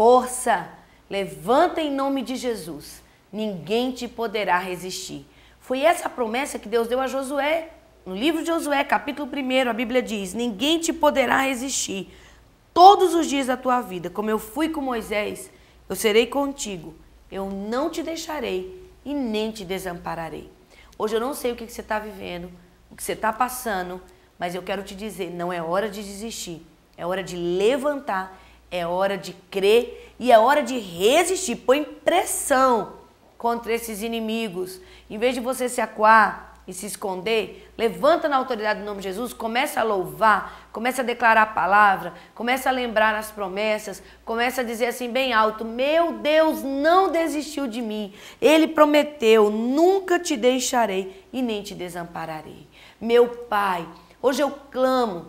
Força! Levanta em nome de Jesus. Ninguém te poderá resistir. Foi essa a promessa que Deus deu a Josué. No livro de Josué, capítulo 1, a Bíblia diz: Ninguém te poderá resistir. Todos os dias da tua vida, como eu fui com Moisés, eu serei contigo. Eu não te deixarei e nem te desampararei. Hoje eu não sei o que você está vivendo, o que você está passando, mas eu quero te dizer: não é hora de desistir. É hora de levantar é hora de crer e é hora de resistir. Põe pressão contra esses inimigos. Em vez de você se acuar e se esconder, levanta na autoridade do nome de Jesus, começa a louvar, começa a declarar a palavra, começa a lembrar as promessas, começa a dizer assim bem alto: Meu Deus não desistiu de mim. Ele prometeu: Nunca te deixarei e nem te desampararei. Meu Pai, hoje eu clamo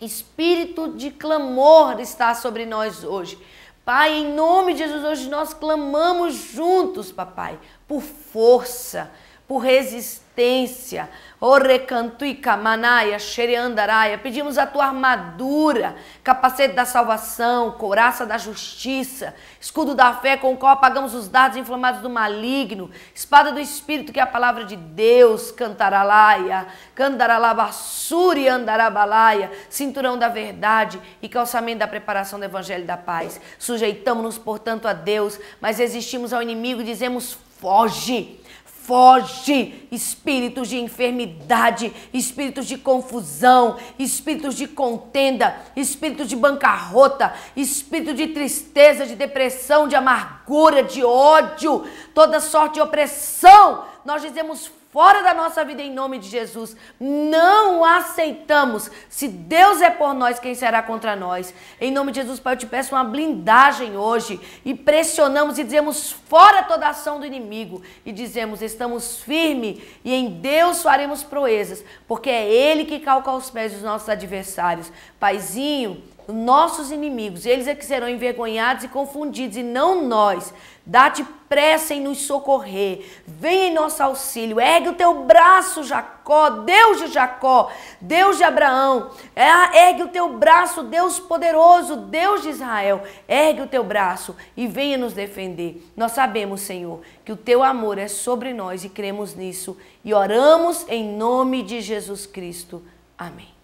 Espírito de clamor está sobre nós hoje. Pai, em nome de Jesus, hoje nós clamamos juntos, papai, por força, por resistência. Orecantui-camanaia, xereandaraia. Pedimos a tua armadura, capacete da salvação, couraça da justiça, escudo da fé com o qual apagamos os dados inflamados do maligno, espada do Espírito, que é a palavra de Deus, cantaralaia, candaralabassuri andarabalaia, cinturão da verdade e calçamento da preparação do evangelho da paz. Sujeitamos-nos, portanto, a Deus, mas resistimos ao inimigo e dizemos, foge foge espíritos de enfermidade, espíritos de confusão, espíritos de contenda, espíritos de bancarrota, espírito de tristeza, de depressão, de amargura, de ódio, toda sorte de opressão. Nós dizemos fora da nossa vida em nome de Jesus. Não aceitamos. Se Deus é por nós, quem será contra nós? Em nome de Jesus, Pai, eu te peço uma blindagem hoje e pressionamos e dizemos fora toda ação do inimigo e dizemos estamos firmes e em Deus faremos proezas, porque é Ele que calca os pés dos nossos adversários. Paizinho, nossos inimigos. Eles é que serão envergonhados e confundidos, e não nós. Dá-te pressa em nos socorrer. Vem em nosso auxílio. Ergue o teu braço, Jacó, Deus de Jacó, Deus de Abraão. É, ergue o teu braço, Deus poderoso, Deus de Israel. Ergue o teu braço e venha nos defender. Nós sabemos, Senhor, que o teu amor é sobre nós e cremos nisso e oramos em nome de Jesus Cristo. Amém.